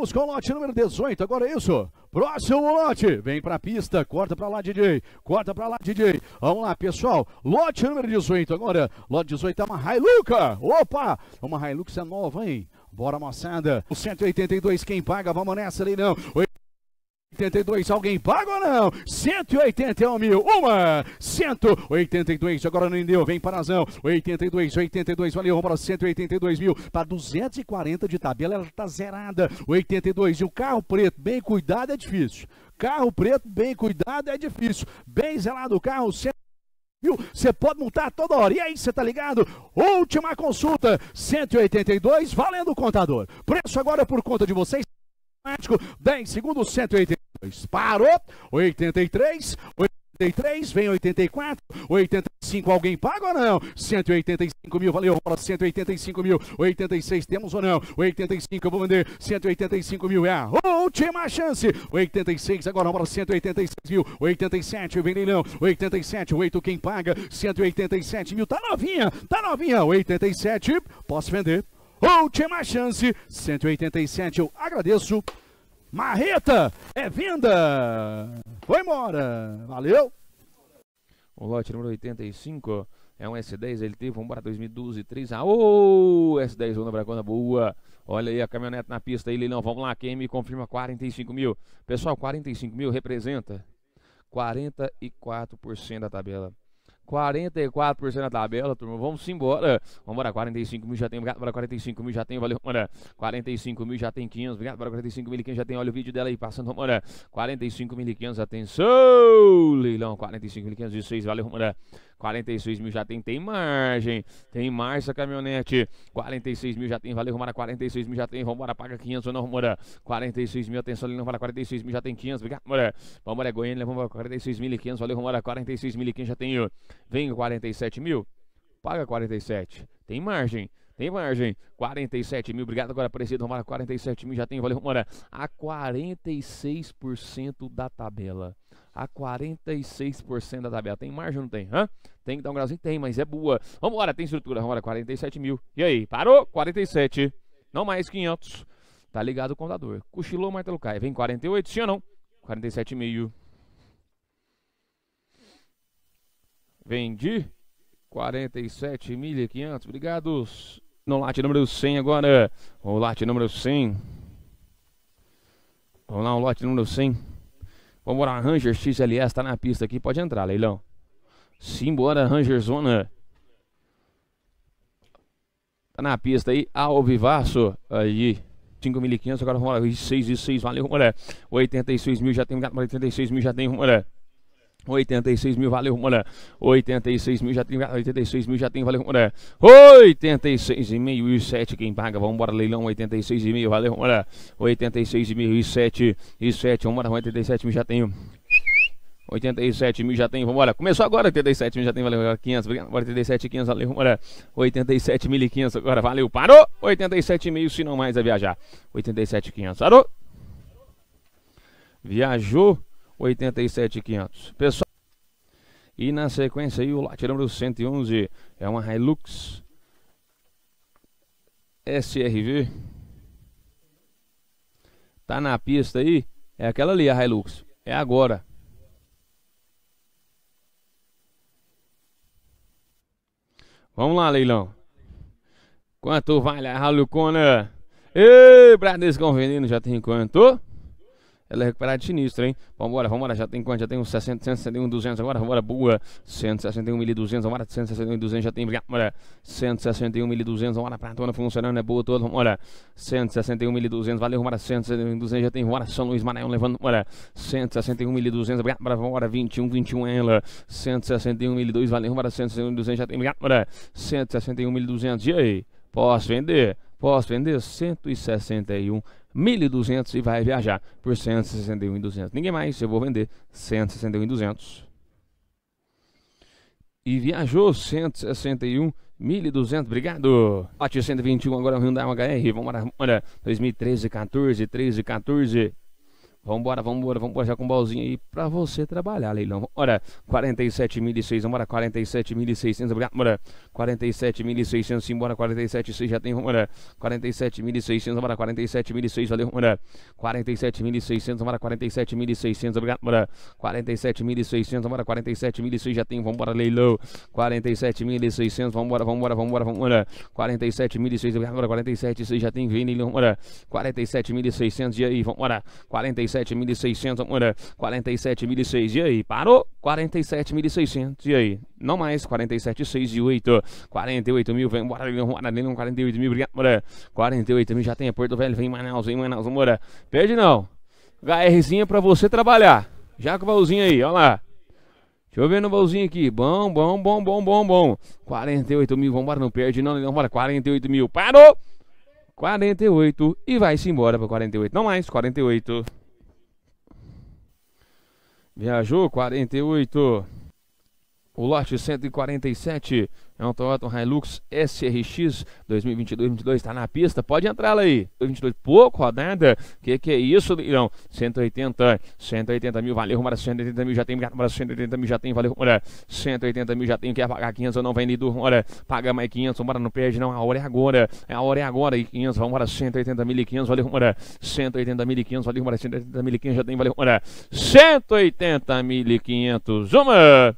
Vamos com o lote número 18, agora é isso. Próximo lote, vem pra pista, corta pra lá, DJ, corta pra lá, DJ. Vamos lá, pessoal, lote número 18 agora, lote 18 é uma Hilux, opa, uma Hilux é nova, hein? Bora, moçada, o 182 quem paga, vamos nessa, leilão. 182, alguém paga ou não? 181 mil, uma, 182, agora não deu, vem para Parazão, 82, 82, valeu, para 182 mil, para tá 240 de tabela, ela está zerada, 82, e o carro preto, bem cuidado é difícil, carro preto bem cuidado é difícil, bem zelado o carro, 100 viu? Você pode multar toda hora. E aí, você tá ligado? Última consulta, 182, valendo o contador. Preço agora é por conta de vocês. 10 segundos, 182. 82. Parou! 83, 83, vem 84, 85, alguém paga ou não? 185 mil, valeu, bola, 185 mil, 86, temos ou não? 85, eu vou vender, 185 mil, é a última chance, 86, agora bola, 186 mil, 87, vem leilão, 87, 8, quem paga? 187 mil, tá novinha, tá novinha, 87, posso vender, última chance, 187, eu agradeço. Marreta é venda! Foi embora! Valeu! O lote número 85 é um S10 LT, vamos embora 2012, 3 a oh, S10 uma Bragona boa. Olha aí a caminhonete na pista aí, Leilão. Vamos lá, quem me confirma 45 mil. Pessoal, 45 mil representa 44% da tabela. 44% na tabela, turma. Vamos embora. Vamos embora. 45 mil já tem. Obrigado. Bora 45 mil já tem. Valeu, mano. 45 mil já tem 500. Obrigado. Bora 45 mil 500 já tem. Olha o vídeo dela aí passando, mano. 45 mil e 500. Atenção, leilão. 45 mil e 506. Valeu, mano. 46 mil já tem, tem margem. Tem marcha, caminhonete. 46 mil já tem, valeu, Romara. 46 mil já tem, vambora, paga 500 não, Romara. 46 mil, atenção ali, Romara. 46 mil já tem 500, obrigado, Romara. Romara é Goiânia, levamos 46 mil e 500, valeu, Romara. 46 mil e 500 já tem, vem 47 mil, paga 47. Tem margem. Tem margem. 47 mil. Obrigado agora, parecido. Romário. 47 mil já tem. Valeu, Romário. A 46% da tabela. A 46% da tabela. Tem margem ou não tem? Hã? Tem que dar um grauzinho? Tem, mas é boa. Vambora, tem estrutura. Romário, 47 mil. E aí? Parou? 47. Não mais 500. Tá ligado o contador. Cochilou o martelo cai. Vem 48, sim ou não? 47,5. Vendi 47.500. Obrigados no lote número 100 agora. O lote número 100. Vamos lá, o lote número 100. Vamos lá, Ranger XLS tá na pista aqui, pode entrar, leilão. Simbora, Ranger Zona. Tá na pista aí, ao vivaço. Aí, 5.500, agora vamos lá, 6 e 6, valeu, mulher. 86 mil já tem, 86 mil já tem, mulher. 86 mil, valeu, mulher. 86 mil já tem, 86 mil já tem, valeu, mulher. 86 e meio e 7, quem paga, vamos embora, leilão, 86 e meio, valeu, mulher. 86 e meio e 7, e 7, vamos embora, 87 mil já tem. 87 mil já tem, vamos embora. Começou agora, 87 mil já tem, valeu, 500, obrigado. Agora 87, 500, valeu, vamos embora. 87 mil e 500 agora, valeu, parou. 87 meio, se não mais, a é viajar. 87, 500, parou. Viajou. 87.500. Pessoal, e na sequência aí o lote número 111 é uma Hilux SRV. Tá na pista aí? É aquela ali a Hilux. É agora. Vamos lá, leilão. Quanto vale a Ralucona? Ei, Bradesco vendendo já tem quanto? Ela é recuperada de sinistro, hein? Vambora, vambora. Já tem quanto? Já tem uns 60, 161, 200 agora. Vambora, boa. 161, 1.200. Vambora, 161, 200. Já tem. Vambora. 161, 1.200. Vambora, pratona funcionando. É boa toda. Vambora. 161, 1.200. Valeu, vambora. 161, 200. Já tem. Vambora, São Luís Maranhão levando. Vambora. 161, 1.200. Vambora, vambora. 21, 21. Ela. 161, 1.200. Valeu, vambora. 161, 200. Já tem. Vambora. 161, 1.200. E aí? Posso vender? Posso vender? 161, 1.200. 1.200 e vai viajar por 161.200. Ninguém mais, eu vou vender 161.200. E viajou 161.200, obrigado. Bate 121 agora o Hyundai HR. Vamos lá, olha, 2013, 14, 13, 14. Vambora, vambora, vambora já com um bolzinho aí pra você trabalhar, leilão. Ora, 47.600, vambora, 47.600, vambora. 47.600, embora, 47.600, já tem, vambora, 47.600, vambora, 47.600, valeu, vambora, 47.600, vambora, 47.600, obrigado, vambora, 47.600, vambora, 47.600, já tem, vambora, leilão, 47.600, vambora, vambora, vambora, vambora, 47.600, obrigado, vambora, 47.600, já tem, vem, leilão, vambora, 47.600, e aí, vambora, 47 47.600, olha, 47.600, e aí? Parou? 47.600, e aí? Não mais, 47.600 e 8, 48 mil, vem, bora, Leilão, bora, Leilão, 48 mil, obrigado, bora, 48 mil, já tem a Porto Velho, vem Manaus, vem Manaus, mora, perde não, HRzinha pra você trabalhar, já com o baúzinho aí, ó lá. Deixa eu ver no bolzinho aqui. Bom, bom, bom, bom, bom, bom. 48 mil. Vambora, não perde, não, não. Bora, 48 mil. Parou! 48 e vai-se embora para 48. Não mais, 48. Viajou 48. O lote 147 é um Toyota um Hilux SRX 2022-22, está na pista, pode entrar lá aí. 2022, pouco rodada, que que é isso, não 180, 180 mil, valeu, Romara, 180 mil, já tem, Romara, 180 mil, já tem, valeu, Romara, 180 mil, já tem, quer pagar 500 ou não, vem lido? Romara, paga mais 500, Romara, não perde não, a hora é agora, é a hora é agora, e 500, vamos para 180 mil e 500, valeu, Romara, 180 mil e 500, valeu, Romara, 180 mil e 500, já tem, valeu, Romara, 180 mil e 500, uma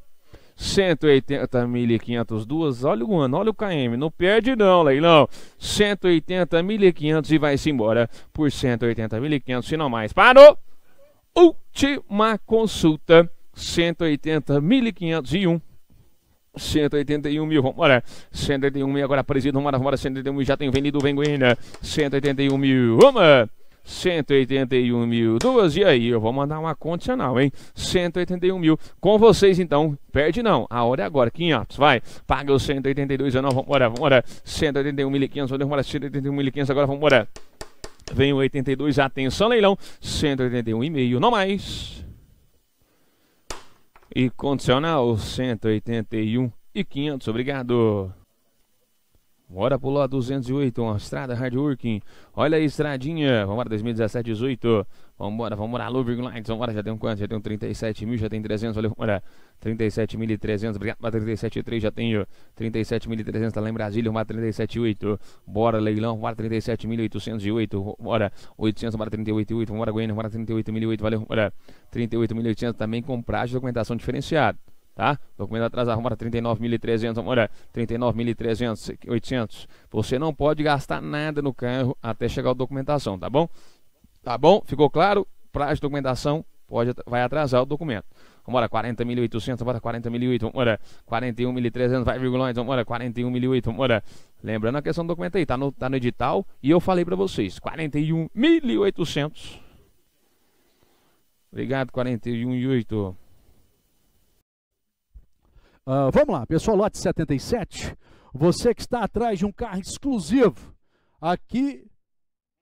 duas Olha o ano, olha o KM. Não perde não, leilão. 180.500 e vai-se embora por 180.500 e não mais. Parou! Última consulta. 180.501. 181 mil, vamos embora. 181 mil agora, presídio, vamos embora, vamos embora. 181 mil, já tem vendido, vem Guina. 181 mil, vamos 181 mil, duas, e aí? Eu vou mandar uma condicional, hein? 181 mil, com vocês então, perde não, a hora é agora, 500, vai, paga os 182, não, vambora, vambora, 181 mil e 500, vou demorar 181 mil e 500 agora, vambora, vem o 82, atenção leilão, 181 e meio, não mais, e condicional, 181 e 500, obrigado. Bora pular 208, uma estrada hardworking, Olha aí, estradinha. Vambora, 2017, 18. Vambora, vambora, alô, Lights. Vambora, já tem um quanto? Já tem um 37 mil, já tem 300. Valeu, vambora. 37.300, obrigado, Uma 37.3, já tenho 37.300, tá lá em Brasília, uma 37.8, bora leilão, bora 37.808, bora 800, bora 38.8, bora Goiânia, bora 38.008, valeu, bora 38.800, também com prazo de documentação diferenciada tá? Documento atrasado arruma 39.300, vamos olhar, 39.300, Você não pode gastar nada no carro até chegar a documentação, tá bom? Tá bom? Ficou claro? Prazo de documentação pode vai atrasar o documento. Vamos embora, 40.800, bora 40.800, vamos embora, 41.300, vai virgulões, vamos embora, 41.800, vamos embora. Lembrando a questão do documento aí, tá no, tá no edital e eu falei para vocês, 41.800. Obrigado, 41.800. Uh, vamos lá, pessoal, lote 77. Você que está atrás de um carro exclusivo, aqui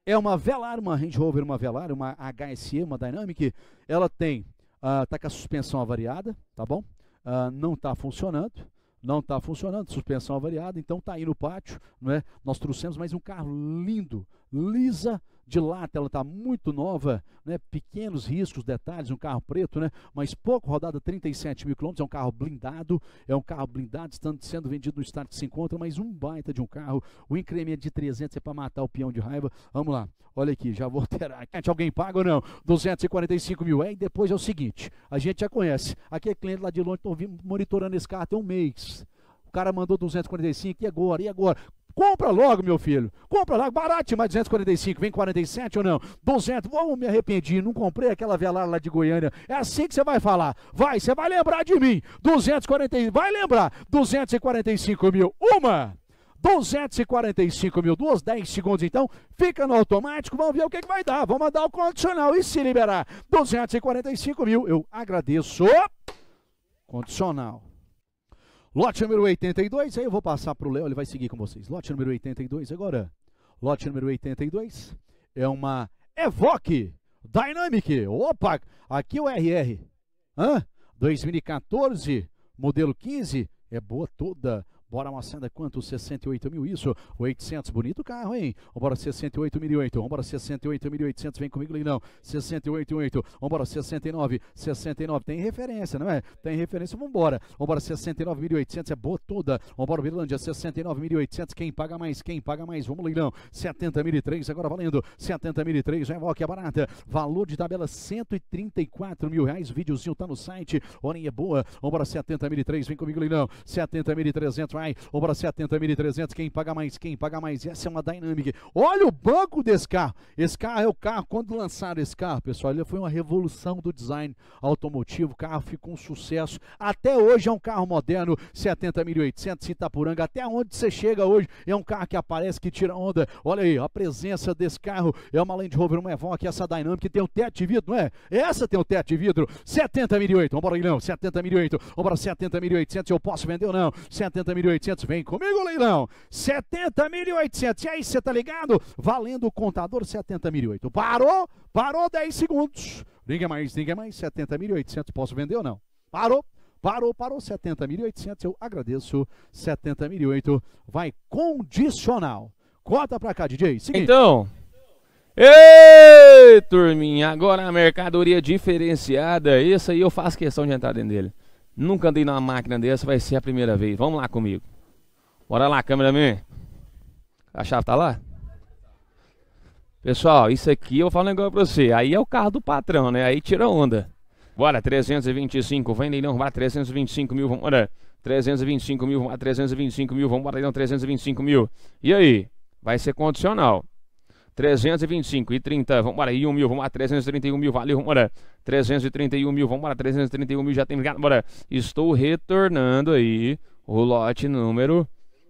é uma Velar, uma Range Rover, uma Velar, uma HSE, uma Dynamic. Ela tem, está ah, uh, com a suspensão avariada, tá bom? Uh, não está funcionando não está funcionando, suspensão avariada, então está aí no pátio, não é? Nós trouxemos mais um carro lindo, lisa, de lata, ela está muito nova, né? pequenos riscos, detalhes, um carro preto, né? mas pouco rodada, 37 mil quilômetros, é um carro blindado, é um carro blindado, estando sendo vendido no estado que se encontra, mas um baita de um carro, o incremento é de 300 é para matar o peão de raiva, vamos lá, olha aqui, já vou alterar, alguém paga ou não? 245 mil, é, e depois é o seguinte, a gente já conhece, aqui é cliente lá de longe, estão monitorando esse carro até um mês, o cara mandou 245, e agora? E agora? Compra logo, meu filho. Compra logo. barate, mais 245. Vem 47 ou não? 200. Vou oh, me arrependi. Não comprei aquela velada lá de Goiânia. É assim que você vai falar. Vai, você vai lembrar de mim. 245. Vai lembrar. 245 mil. Uma. 245 mil, duas, 10 segundos então, fica no automático, vamos ver o que, é que vai dar, vamos mandar o condicional e se liberar, 245 mil, eu agradeço, condicional. Lote número 82, aí eu vou passar para o Léo, ele vai seguir com vocês. Lote número 82 agora. Lote número 82 é uma Evoque Dynamic. Opa, aqui é o RR. Hã? 2014, modelo 15, é boa toda. Bora Macenda, quanto? 68 mil, isso, 800, bonito carro, hein? Vambora, 68 mil e 8, vambora, 68 mil e 800, vem comigo, leilão, 68 8, vambora, 69, 69, tem referência, não é? Tem referência, vambora, vambora, 69 mil e 800, é botuda, vambora, Virlândia, 69 mil e 800, quem paga mais, quem paga mais, vamos, leilão, 70 mil e 3, agora valendo, 70 mil e 3, já é barata, valor de tabela 134 mil reais, o videozinho tá no site, horinha é boa, vambora, 70 mil e 3, vem comigo, leilão, 70 mil e 300, vai. O Bracet tenta 1.300. Quem paga mais? Quem paga mais? Essa é uma dinâmica Olha o banco desse carro. Esse carro é o carro. Quando lançaram esse carro, pessoal, ele foi uma revolução do design automotivo. O carro ficou um sucesso. Até hoje é um carro moderno. 70.800 Itapuranga. Até onde você chega hoje é um carro que aparece, que tira onda. Olha aí, a presença desse carro. É uma Land Rover, uma Evoque. Essa dinâmica tem o um teto de vidro, não é? Essa tem o um teto de vidro. 70.800 Vambora, para 70.008. Vambora, 70.800. Eu posso vender ou não? 70.800. 70.800. Vem comigo, leilão. 70.800. E aí, você tá ligado? Valendo o contador 70.800. Parou? Parou 10 segundos. Ninguém mais, ninguém mais. 70.800. Posso vender ou não? Parou? Parou, parou, 70.800, eu agradeço, 70.800, vai condicional. cota pra cá, DJ, seguinte. Então, ei, turminha, agora a mercadoria diferenciada, isso aí eu faço questão de entrar dentro dele. Nunca andei numa máquina dessa, vai ser a primeira vez. Vamos lá comigo. Bora lá, cameraman. A chave tá lá? Pessoal, isso aqui eu vou falar um negócio pra você. Aí é o carro do patrão, né? Aí tira onda. Bora, 325. Vem, Leilão, vá, 325 mil. Vambora. 325 mil, vá, 325 mil. Vambora, Leilão, 325 mil. E aí? Vai ser condicional. 325 e 30, vamos embora, e 1 mil, vamos lá, 331 mil, valeu, vamos 331 mil, vamos embora, 331 mil, já tem ligado, bora, estou retornando aí o lote número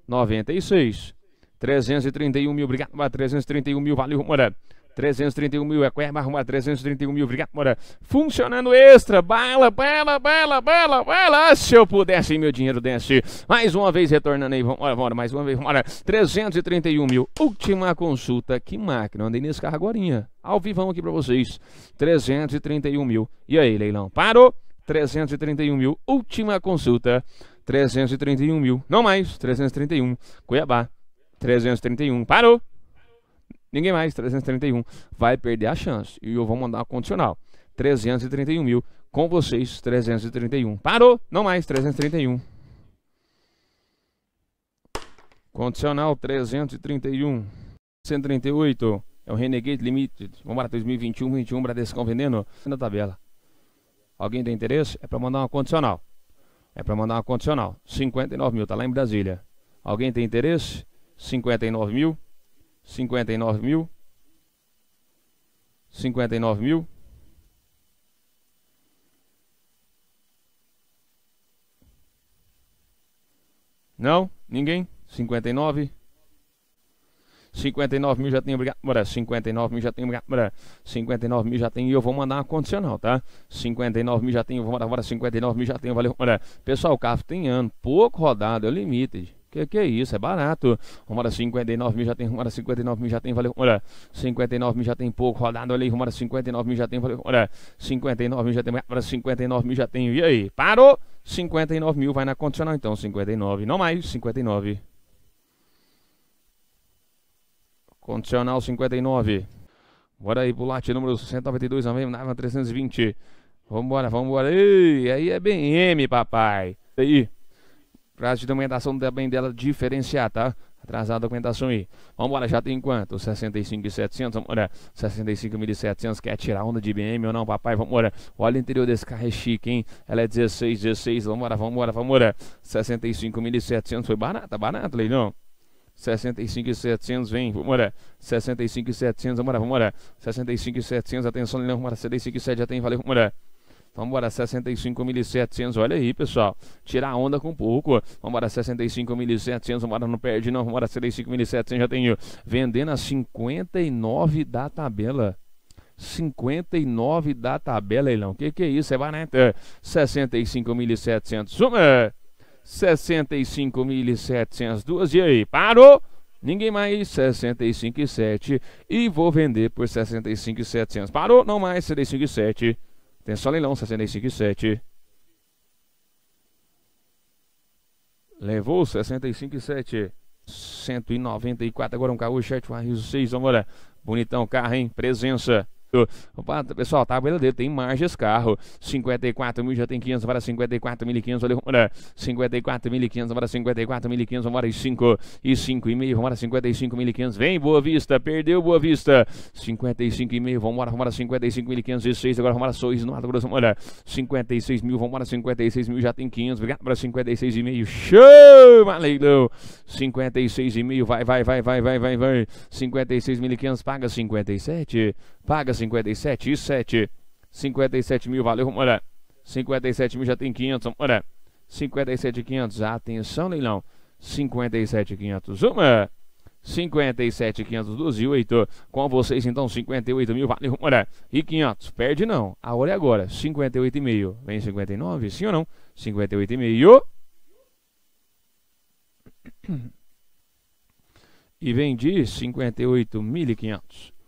96, 331 mil, obrigado, bora, 331 mil, valeu, vamos 331 mil, é Coerma arrumar 331 mil, obrigado, Mora. Funcionando extra, bala, bala, bala, bala, bala. Se eu pudesse, meu dinheiro desce. Mais uma vez retornando aí, vamos, bora, mais uma vez, bora. 331 mil, última consulta, que máquina, andei nesse carro agora. ao vivão aqui pra vocês. 331 mil, e aí, leilão, parou? 331 mil, última consulta, 331 mil, não mais, 331, Cuiabá, 331, parou? Ninguém mais, 331, vai perder a chance. E eu vou mandar uma condicional. 331 mil, com vocês, 331. Parou, não mais, 331. Condicional 331. 138. É o Renegade Limited. Vamos para 2021, 21, Bradescão vendendo. Na tabela. Alguém tem interesse? É para mandar uma condicional. É para mandar uma condicional. 59 mil, tá lá em Brasília. Alguém tem interesse? 59 mil. 59 mil, 59 mil, não, ninguém, 59 59 mil já tem obrigado. Bora, 59 mil já tem obrigado. Bora, 59 mil já tem e eu vou mandar uma condicional, tá? 59 mil já tem, eu vou mandar agora 59 mil já tem, valeu. Bora. Pessoal, o carro tem ano, pouco rodado, é o limite. Que que é isso? É barato. Rumo 59 mil já tem, rumo 59 mil já tem, valeu. Olha, 59 mil já tem pouco rodado ali, rumo 59 mil já tem, valeu. Olha, 59 mil já tem, para 59 mil já tem. E aí? Parou? 59 mil vai na condicional então, 59, não mais, 59. Condicional 59. Bora aí, bulate número 192, a mesma nave 320. Vambora, vambora. Ei, aí é BM, papai. E aí prazo de documentação bem dela diferenciar, tá? Atrasar a documentação aí. Vambora, já tem quanto? 65.700, vambora. 65.700, quer tirar onda de BM ou não, papai? Vambora. Olha o interior desse carro, é chique, hein? Ela é 16, 16, vambora, vambora, vambora. 65.700, foi barata, barata, leilão. 65,700, vem, vambora. 65,700, vambora, vambora. 65,700, atenção, Leilão, vambora. 65,700, já tem, valeu, vambora. Vamos embora, 65.700. Olha aí, pessoal. Tirar onda com pouco. Vamos embora, 65.700. Vamos não perde, não. Vamos embora, 65.700. Já tenho. Vendendo a 59 da tabela. 59 da tabela, leilão. Que que é isso? É barato. 65.700. Suma. 65.700. Duas. E aí? Parou. Ninguém mais 65,7 e vou vender por 65,700. Parou, não mais 65,7. Atenção, leilão, 65 e 7. Levou 65 e 7. 194. Agora um Caô, 7, um Arriso 6. Vamos embora. Bonitão carro, hein? Presença. Pessoal, tá tabela dele tem margem carro. 54 mil, já tem 500 para 54 mil e 500. Olha, Honda. 54 mil e 500 para 54 mil e 500. Vambora, e 5 e 5 e meio. Vambora, 55 mil e 500. Vem, Boa Vista. Perdeu, Boa Vista. 55 e meio. Vambora, vambora, 55 mil e 506. Agora, vambora, Sorriso no Mato Grosso. e 56 mil. Vambora, 56 mil. Já tem 500. Obrigado para 56 e meio. Show, valeu 56 e meio. Vai, vai, vai, vai, vai, vai, vai. 56 mil e 500. Paga 57. Paga 57 e 7. 57 mil, valeu, vamos olhar. 57 mil já tem 500, vamos olhar. 57,500, atenção, leilão. 57,500, uma. 57,500, 12 Com vocês, então, 58 mil, valeu, vamos olhar. E 500, perde não. A hora é agora, 58,5. Vem 59, sim ou não? 58,5. E vendi 58.500.